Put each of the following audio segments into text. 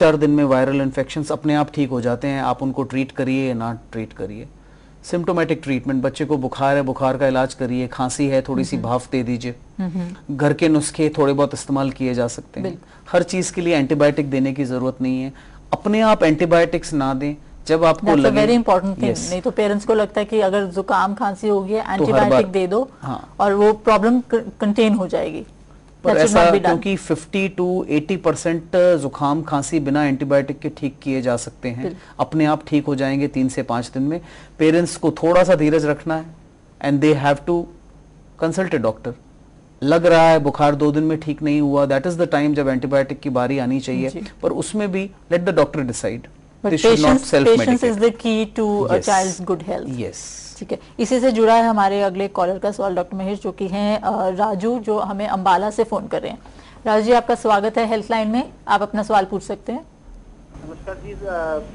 चार दिन में वायरल इन्फेक्शन अपने आप ठीक हो जाते हैं आप उनको ट्रीट करिए या ना ट्रीट करिए सिम्टोमेटिक ट्रीटमेंट बच्चे को बुखार है बुखार का इलाज करिए खांसी है थोड़ी सी हम्म। भाफ दे दीजिए हम्म। घर के नुस्खे थोड़े बहुत इस्तेमाल किए जा सकते हैं हर चीज के लिए एंटीबायोटिक देने की जरूरत नहीं है अपने आप एंटीबायोटिक्स ना दें जब आपको लगे वेरी इंपॉर्टेंट थिंग नहीं तो पेरेंट्स को लगता है कि अगर जुकाम खांसी होगी एंटीबायोटिक तो दे दो हाँ. और वो प्रॉब्लम कंटेन हो जाएगी पर ऐसा क्योंकि 50 टू 80 परसेंट जुकाम खांसी बिना एंटीबायोटिक के ठीक किए जा सकते हैं अपने आप ठीक हो जाएंगे तीन से पांच दिन में पेरेंट्स को थोड़ा सा धीरज रखना है and they have to consult a doctor लग रहा है बुखार दो दिन में ठीक नहीं हुआ दैट इज द टाइम जब एंटीबायोटिक की बारी आनी चाहिए पर उसमें भी let the doctor decide But patience, patience is the key to yes. a child's good health. Yes. ठीक है इसी से जुड़ा है हमारे अगले कॉलर का सवाल डॉक्टर महेश जो कि हैं राजू जो हमें अम्बाला से फ़ोन कर रहे हैं राजू जी आपका स्वागत है हेल्थ लाइन में आप अपना सवाल पूछ सकते हैं नमस्कार जी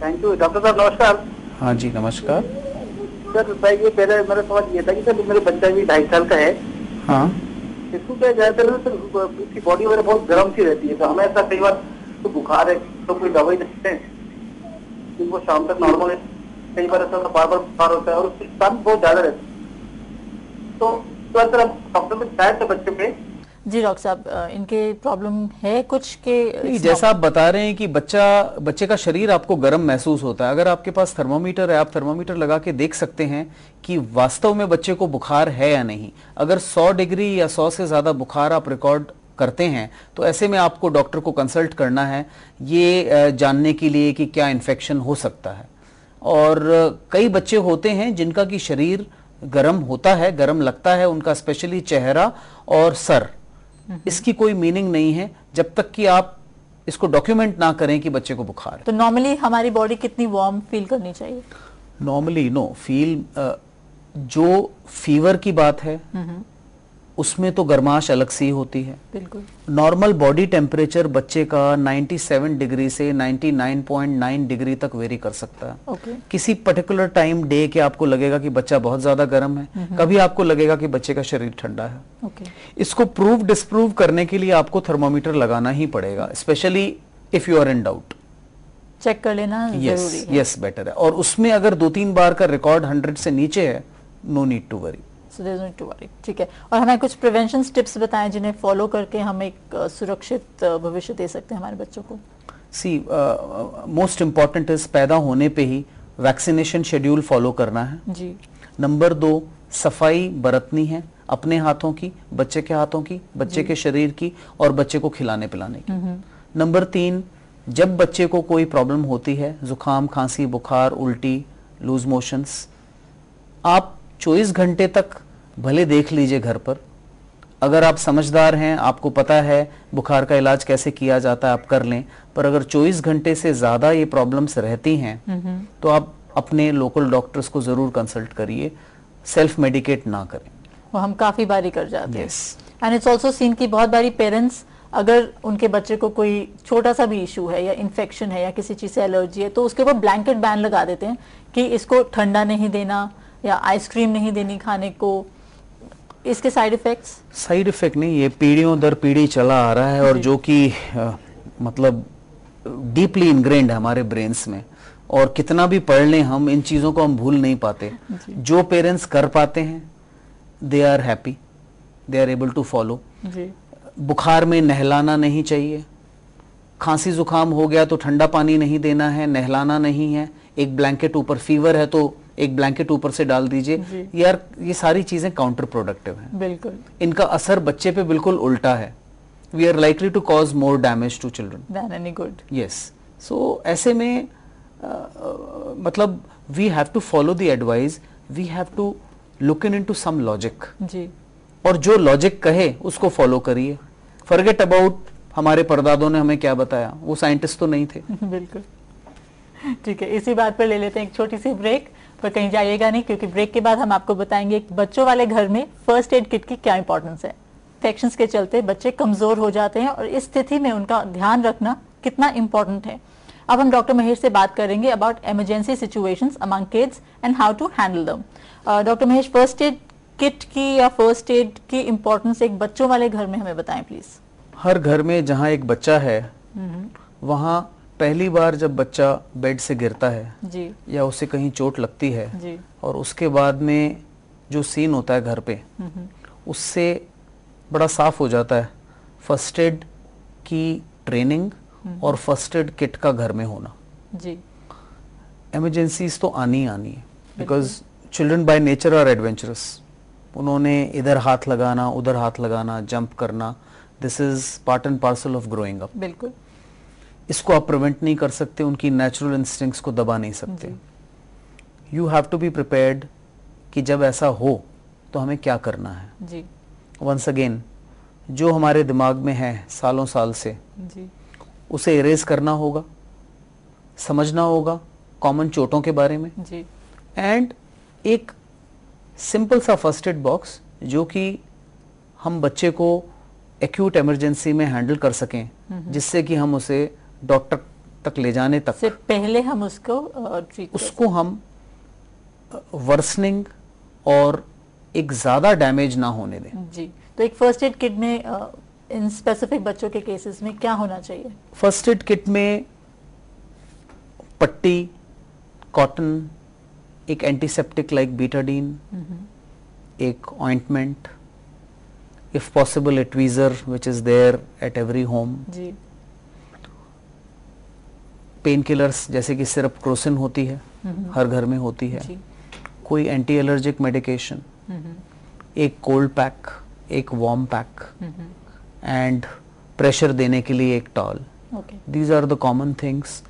थैंक यू डॉक्टर साहब नमस्कार हाँ जी नमस्कार सर भाई ये पहले मेरा सवाल ये था कि सर मेरे बच्चा भी ढाई साल का है हाँ इसको क्या ज़्यादातर सर इसकी बॉडी वगैरह बहुत गर्म सी रहती है तो हमें ऐसा कई बार तो बुखार है तो कोई दवाई नहीं है वो शाम तक नॉर्मल है कई बार ऐसा बार बार बुखार होता है और उसकी सन बहुत ज्यादा रहती है तो, तो डॉक्टर में बच्चों में जी डॉक्टर साहब इनके प्रॉब्लम है कुछ के जैसा आप बता रहे हैं कि बच्चा बच्चे का शरीर आपको गर्म महसूस होता है अगर आपके पास थर्मोमीटर है आप थर्मोमीटर लगा के देख सकते हैं कि वास्तव में बच्चे को बुखार है या नहीं अगर 100 डिग्री या 100 से ज़्यादा बुखार आप रिकॉर्ड करते हैं तो ऐसे में आपको डॉक्टर को कंसल्ट करना है ये जानने के लिए कि क्या इन्फेक्शन हो सकता है और कई बच्चे होते हैं जिनका कि शरीर गर्म होता है गर्म लगता है उनका स्पेशली चेहरा और सर हम्म। इसकी कोई मीनिंग नहीं है जब तक कि आप इसको डॉक्यूमेंट ना करें कि बच्चे को बुखार है तो नॉर्मली हमारी बॉडी कितनी वार्म फील करनी चाहिए नॉर्मली नो फील जो फीवर की बात है हम्म। उसमें तो गर्माश अलग सी होती है बिल्कुल नॉर्मल बॉडी टेम्परेचर बच्चे का 97 डिग्री से 99.9 डिग्री तक वेरी कर सकता है okay. किसी पर्टिकुलर टाइम डे के आपको लगेगा कि बच्चा बहुत ज्यादा गर्म है कभी आपको लगेगा कि बच्चे का शरीर ठंडा है okay. इसको प्रूव डिस्प्रूव करने के लिए आपको थर्मोमीटर लगाना ही पड़ेगा specially if you are in doubt check कर लेना यस यस बेटर है और उसमें अगर दो तीन बार का रिकॉर्ड हंड्रेड से नीचे है no need to worry so there no to worry ठीक है और हमें कुछ प्रिवेंशन टिप्स बताएं जिन्हें फॉलो करके हम एक सुरक्षित भविष्य दे सकते हैं हमारे बच्चों को सी मोस्ट इम्पॉर्टेंट इज पैदा होने पे ही वैक्सीनेशन शेड्यूल फॉलो करना है जी नंबर दो सफाई बरतनी है अपने हाथों की बच्चे के हाथों की बच्चे के शरीर की और बच्चे को खिलाने पिलाने की नंबर तीन जब बच्चे को कोई प्रॉब्लम होती है जुखाम खांसी बुखार उल्टी लूज मोशंस आप 24 घंटे तक भले देख लीजिए घर पर अगर आप समझदार हैं आपको पता है बुखार का इलाज कैसे किया जाता है आप कर लें पर अगर 24 घंटे से ज़्यादा ये प्रॉब्लम्स रहती हैं तो आप अपने लोकल डॉक्टर्स को ज़रूर कंसल्ट करिए सेल्फ मेडिकेट ना करें वो हम काफ़ी बारी कर जाते हैं एंड इट्स ऑल्सो सीन की बहुत बारी पेरेंट्स अगर उनके बच्चे को कोई छोटा सा भी इशू है या इन्फेक्शन है या किसी चीज़ से एलर्जी है तो उसके ऊपर ब्लैंकेट बैन लगा देते हैं कि इसको ठंडा नहीं देना या आइसक्रीम नहीं देनी खाने को इसके साइड इफेक्ट्स साइड इफेक्ट नहीं ये पीढ़ियों दर पीढ़ी चला आ रहा है और जो कि मतलब डीपली इनग्रेंड है हमारे ब्रेन्स में और कितना भी पढ़ लें हम इन चीज़ों को हम भूल नहीं पाते जो पेरेंट्स कर पाते हैं they are happy they are able to follow बुखार में नहलाना नहीं चाहिए खांसी जुकाम हो गया तो ठंडा पानी नहीं देना है नहलाना नहीं है एक ब्लैंकेट ऊपर फीवर है तो एक ब्लैंकेट ऊपर से डाल दीजिए यार ये सारी चीजें काउंटर प्रोडक्टिव हैं बिल्कुल इनका असर बच्चे पे बिल्कुल उल्टा है we are likely to cause more damage to children good yes so ऐसे में आ, मतलब we have to follow the advice we have to look in in to some logic जी और जो लॉजिक कहे उसको फॉलो करिए फॉरगेट अबाउट हमारे परदादों ने हमें क्या बताया वो साइंटिस्ट तो नहीं थे बिल्कुल ठीक है इसी बात पर ले लेते हैं एक छोटी सी ब्रेक पर कहीं जाइएगा नहीं क्योंकि ब्रेक के बाद हम आपको बताएंगे बच्चों वाले घर में फर्स्ट एड किट की क्या इंपॉर्टेंस है इन्फेक्शन के चलते बच्चे कमजोर हो जाते हैं और इस स्थिति में उनका ध्यान रखना कितना इंपॉर्टेंट है अब हम डॉक्टर महेश से बात करेंगे about emergency situation among kids and how to handle them doctor Mahesh first aid kit की या फर्स्ट एड की इम्पोर्टेंस एक बच्चों वाले घर में हमें बताएं प्लीज हर घर में जहाँ एक बच्चा है हम्म। वहाँ पहली बार जब बच्चा बेड से गिरता है जी या उसे कहीं चोट लगती है जी और उसके बाद में जो सीन होता है घर पे उससे बड़ा साफ हो जाता है फर्स्ट एड की ट्रेनिंग हम्म। और फर्स्ट एड किट का घर में होना जी एमरजेंसीज तो आनी ही आनी है because children by nature are adventurous उन्होंने इधर हाथ लगाना उधर हाथ लगाना जंप करना this is part and parcel of growing up बिल्कुल इसको आप प्रिवेंट नहीं कर सकते उनकी नेचुरल इंस्टिंक्ट्स को दबा नहीं सकते you have to be prepared कि जब ऐसा हो तो हमें क्या करना है वंस अगेन जो हमारे दिमाग में है सालों साल से जी. उसे इरेज करना होगा समझना होगा कॉमन चोटों के बारे में एंड एक सिंपल सा फर्स्ट एड बॉक्स जो कि हम बच्चे को एक्यूट इमरजेंसी में हैंडल कर सकें जिससे कि हम उसे डॉक्टर तक ले जाने तक से पहले हम उसको उसको हम वर्सनिंग और एक ज़्यादा डैमेज ना होने दें जी तो एक फर्स्ट एड किट में इन स्पेसिफिक बच्चों के केसेस में क्या होना चाहिए फर्स्ट एड किट में पट्टी कॉटन एक एंटीसेप्टिक लाइक बीटाडीन एक ointment if possible a tweezer which is there at every home pain killers जैसे कि सिर्फ क्रोसिन होती है हर घर में होती है कोई एंटी एलर्जिक मेडिकेशन एक कोल्ड पैक एक वार्म पैक एंड प्रेशर देने के लिए एक towel these are the common things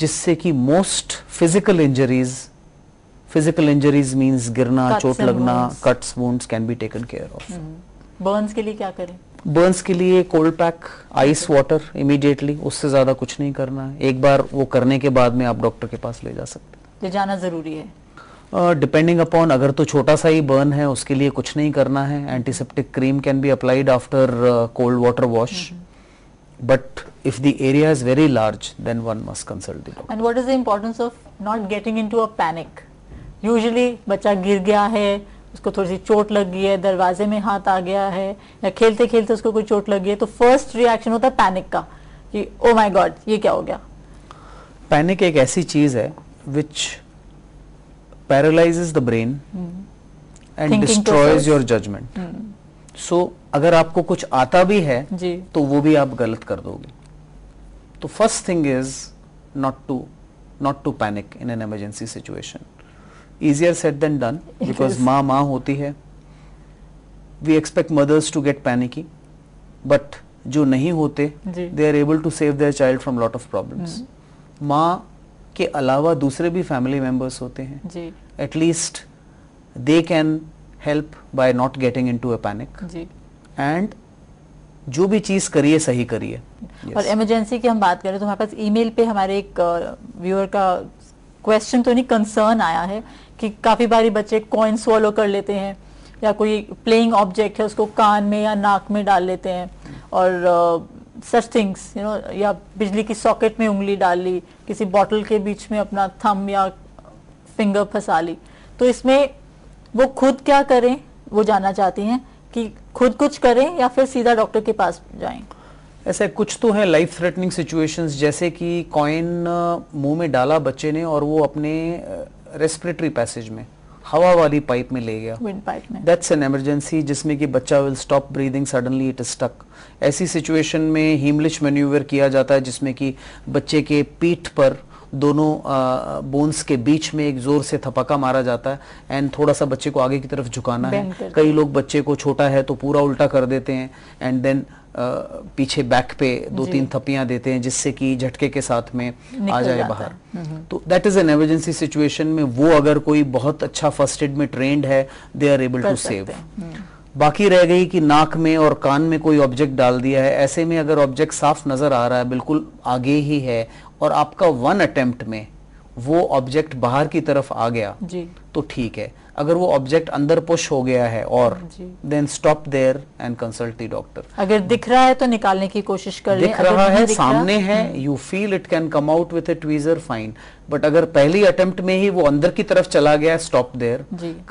जिससे कि most physical injuries physical injuries means गिरना चोट लगना cuts wounds can be taken care of burns के लिए क्या करें बर्न्स के लिए cold pack ice water immediately उससे ज़्यादा कुछ नहीं करना है एक बार वो करने के बाद में आप डॉक्टर के पास ले जा सकते हैं ले जाना ज़रूरी है डिपेंडिंग uh, अपॉन अगर तो छोटा सा ही बर्न है उसके लिए कुछ नहीं करना है antiseptic cream can be applied after cold water wash but if the area is very large then one must consult the doctor and what is the importance of not getting into a panic usually बच्चा गिर गया है उसको थोड़ी सी चोट लग गई है दरवाजे में हाथ आ गया है या खेलते खेलते उसको कोई चोट लग गई है तो फर्स्ट रिएक्शन होता है पैनिक का कि ओ माई गॉड ये क्या हो गया पैनिक एक ऐसी चीज है which paralyses the brain and destroys your judgement so अगर आपको कुछ आता भी है जी. तो वो भी आप गलत कर दोगे तो first thing is not to not to panic in an emergency situation easier said than done because माँ माँ hoti hai we expect mothers to get panicky but जो नहीं होते they are able to save their child from lot ke alawa dusre bhi family members hote hain ji at least they can help by not getting into a panic panic and जो भी चीज करिए सही करिए yes. और emergency की हम बात करें तो हमारे पास ईमेल पे हमारे एक व्यूअर का क्वेश्चन तो नहीं कंसर्न आया है कि काफ़ी बारी बच्चे कॉइन स्वॉलो कर लेते हैं या कोई प्लेइंग ऑब्जेक्ट है उसको कान में या नाक में डाल लेते हैं और सच थिंग्स यू नो या बिजली की सॉकेट में उंगली डाल ली किसी बॉटल के बीच में अपना थम या फिंगर फंसा ली तो इसमें वो खुद क्या करें वो जानना चाहती हैं कि खुद कुछ करें या फिर सीधा डॉक्टर के पास जाएं ऐसे कुछ तो है लाइफ थ्रेटनिंग सिचुएशंस जैसे कि कॉइन मुंह में डाला बच्चे ने और वो अपने रेस्पिरेटरी पैसेज में हवा वाली पाइप में ले गया दैट्स एन एमरजेंसी जिसमें कि बच्चा will stop breathing suddenly it stuck ऐसी सिचुएशन में हीमलिश मेन्यूवर किया जाता है जिसमें कि बच्चे के पीठ पर दोनों बोन्स के बीच में एक जोर से थपका मारा जाता है एंड थोड़ा सा बच्चे को आगे की तरफ झुकाना है कई लोग बच्चे को छोटा है तो पूरा उल्टा कर देते हैं एंड देन पीछे बैक पे दो तीन थपियां देते हैं जिससे कि झटके के साथ में आ जाए बाहर हम्म हम्म। तो that is an emergency situation में वो अगर कोई बहुत अच्छा फर्स्ट एड में ट्रेंड है they are able to save बाकी रह गई कि नाक में और कान में कोई ऑब्जेक्ट डाल दिया है ऐसे में अगर ऑब्जेक्ट साफ नजर आ रहा है बिल्कुल आगे ही है और आपका वन अटेम्प्ट में वो ऑब्जेक्ट बाहर की तरफ आ गया जी तो ठीक है अगर वो ऑब्जेक्ट अंदर पुश हो गया है और then stop there and consult the doctor अगर दिख रहा है तो निकालने की कोशिश कर दिख रहा है दिख सामने रहा? है you feel it can come out with a tweezer fine but अगर पहली अटेम्प्ट में ही वो अंदर की तरफ चला गया stop there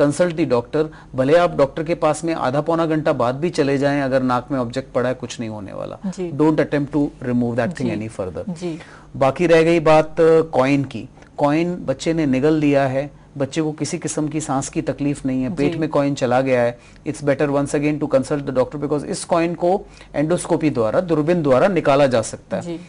consult the doctor भले आप डॉक्टर के पास में आधा पौना घंटा बाद भी चले जाएं अगर नाक में ऑब्जेक्ट पड़ा है कुछ नहीं होने वाला don't attempt to remove that thing any further बाकी रह गई बात कॉइन uh, की कॉइन बच्चे ने निगल लिया है बच्चे को किसी किस्म की सांस की तकलीफ नहीं है पेट में कॉइन चला गया है it's better once again to consult the doctor because इस कॉइन को एंडोस्कोपी द्वारा दूरबीन द्वारा निकाला जा सकता है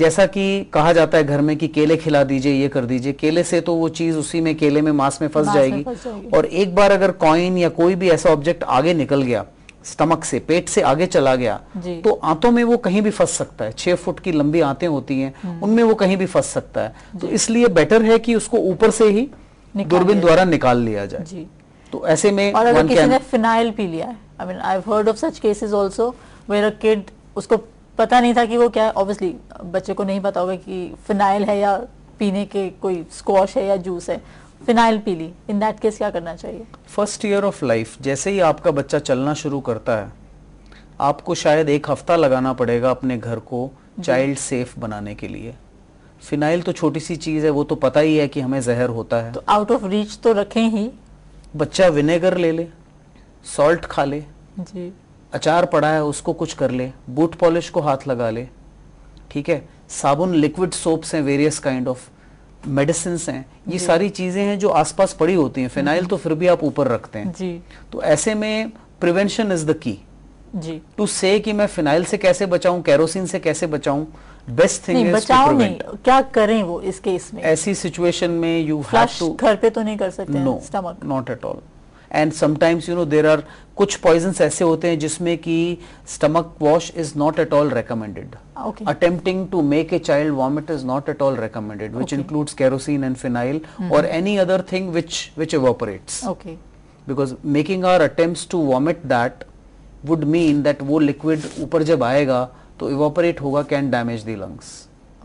जैसा कि कहा जाता है घर में कि केले खिला दीजिए ये कर दीजिए केले से तो वो चीज उसी में केले में मांस में फंस जाएगी।, जाएगी और एक बार अगर कॉइन या कोई भी ऐसा ऑब्जेक्ट आगे निकल गया स्टमक से पेट से आगे चला गया तो आंतों में वो कहीं भी फंस सकता है छह फुट की लंबी आंतें होती हैं हम्म। उनमें वो कहीं भी फंस सकता है तो इसलिए बेटर है कि उसको ऊपर से ही दूरबीन द्वारा निकाल लिया जाए तो ऐसे में और अगर किसी ने फिनाइल पी लिया है I mean I heard of such cases also where a kid उसको पता नहीं था कि वो क्या ऑब्वियसली बच्चे को नहीं पता होगा कि फिनाइल है या पीने के कोई स्कॉश है या जूस है फिनाइल पी ली इन दैट केस क्या करना चाहिए फर्स्ट ईयर ऑफ लाइफ जैसे ही आपका बच्चा चलना शुरू करता है आपको शायद एक हफ्ता लगाना पड़ेगा अपने घर को चाइल्ड सेफ बनाने के लिए फिनाइल तो छोटी सी चीज है वो तो पता ही है कि हमें जहर होता है तो आउट ऑफ रीच तो रखें ही बच्चा विनेगर ले ले सॉल्ट खा ले जी अचार पड़ा है उसको कुछ कर ले बूट पॉलिश को हाथ लगा ले ठीक है साबुन लिक्विड सोप्स हैं वेरियस काइंड ऑफ मेडिसिन हैं ये सारी चीज़ें हैं जो आसपास पड़ी होती हैं फिनाइल हम्म। तो फिर भी आप ऊपर रखते हैं जी तो ऐसे में prevention is the key ji to से कि मैं फिनाइल से कैसे बचाऊं कैरोसिन से कैसे बचाऊं बेस्ट थिंग बचाओ नहीं क्या करें वो इस केस में ऐसी सिचुएशन में यू हैव टू घर पे तो नहीं कर सकते no not at all and sometimes you know there are कुछ पॉइजन ऐसे होते हैं जिसमें कि stomach wash is not at all recommended attempting to make a child vomit is not at all recommended which includes kerosene and phenyl और any other thing which which evaporates because making are attempt to vomit that would mean that वो liquid ऊपर जब आएगा तो evaporate होगा can damage the lungs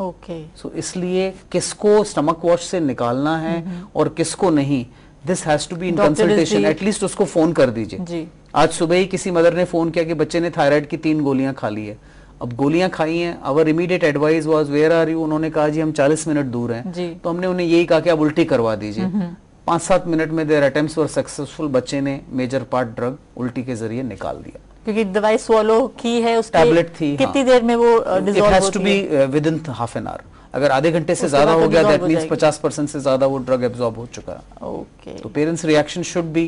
okay so इसलिए किसको stomach wash से निकालना है mm-hmm. और किसको नहीं this has to be in consultation at least उसको फोन कर दीजिए आज सुबह ही किसी मदर ने फोन किया कि बच्चे ने थायराइड की तीन गोलियां खा ली है अब गोलियां खाई हैं our immediate advice was where are you उन्होंने कहा जी हम 40 मिनट दूर हैं तो हमने उन्हें यही कहा कि आप उल्टी करवा दीजिए हम्म, हम्म। पांच सात मिनट में देर अटेम्प्ट और सक्सेसफुल बच्चे ने मेजर पार्ट ड्रग उल्टी के जरिए निकाल दिया क्योंकि दवाई सोलो की है उस टैबलेट थी कितनी हाँ, देर में वो डिजॉल्व होती है within half an hour अगर आधे घंटे से ज्यादा हो गया दैट मीन्स पचास परसेंट से ज्यादा वो ड्रग एब्जॉर्ब हो चुका ओके तो parents reaction should be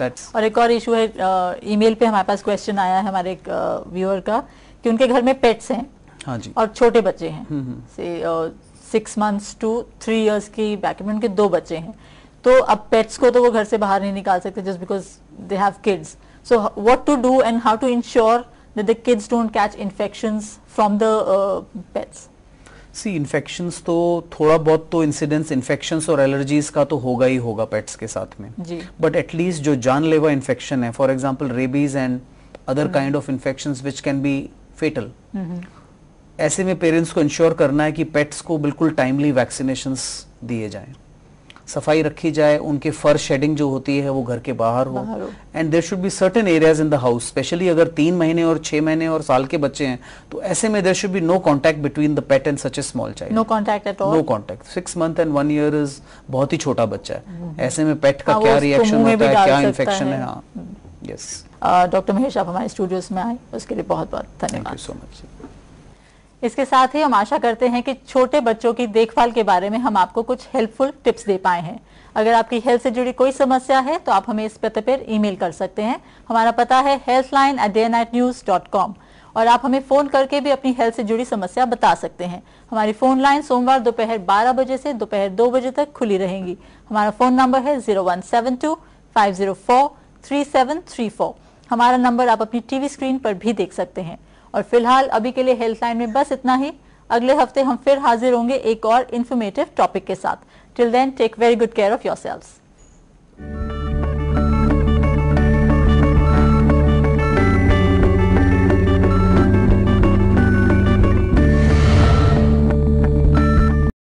that's और एक और इशू है ईमेल uh, पे हमारे पास क्वेश्चन आया है हमारे एक व्यूअर uh, का कि उनके घर में पेट्स हैं हाँ जी और छोटे बच्चे हैं हम्म, हम्म। से six months to three years की बैक में उनके दो बच्चे हैं तो अब पेट्स को तो वो घर से बाहर नहीं निकाल सकते just because they have kids so what to do and how to ensure that the kids don't catch infections from the pets see infections तो थोड़ा बहुत तो इंसिडेंस इन्फेक्शंस और एलर्जीज का तो होगा ही होगा पेट्स के साथ में बट एटलीस्ट जो जानलेवा इन्फेक्शन है for example rabies and other kind of infection which can be fatal ऐसे में पेरेंट्स को इंश्योर करना है कि पेट्स को बिल्कुल टाइमली वैक्सीनेशंस दिए जाएं सफाई रखी जाए उनके फर शेडिंग जो होती है वो घर के बाहर हो and there should be certain areas in the house specially अगर तीन महीने और छह महीने और साल के बच्चे हैं तो ऐसे में there should be no contact between the pet and such a small child no contact at all no contact six month and one year इज बहुत ही छोटा बच्चा है हम्म। ऐसे में पेट का हाँ, क्या रिएक्शन होता है क्या इन्फेक्शन है हाँ यस डॉक्टर महेश आप हमारे स्टूडियोज में आए उसके लिए बहुत बहुत धन्यवाद सो मच इसके साथ ही हम आशा करते हैं कि छोटे बच्चों की देखभाल के बारे में हम आपको कुछ हेल्पफुल टिप्स दे पाए हैं अगर आपकी हेल्थ से जुड़ी कोई समस्या है तो आप हमें इस पते पर ईमेल कर सकते हैं हमारा पता है हेल्थ और आप हमें फोन करके भी अपनी हेल्थ से जुड़ी समस्या बता सकते हैं हमारी फोन लाइन सोमवार दोपहर 12 बजे से दोपहर 2 बजे तक खुली रहेंगी हमारा फोन नंबर है 01725043734 हमारा नंबर आप अपनी टीवी स्क्रीन पर भी देख सकते हैं और फिलहाल अभी के लिए हेल्थलाइन में बस इतना ही अगले हफ्ते हम फिर हाजिर होंगे एक और इन्फॉर्मेटिव टॉपिक के साथ till then take very good care of your self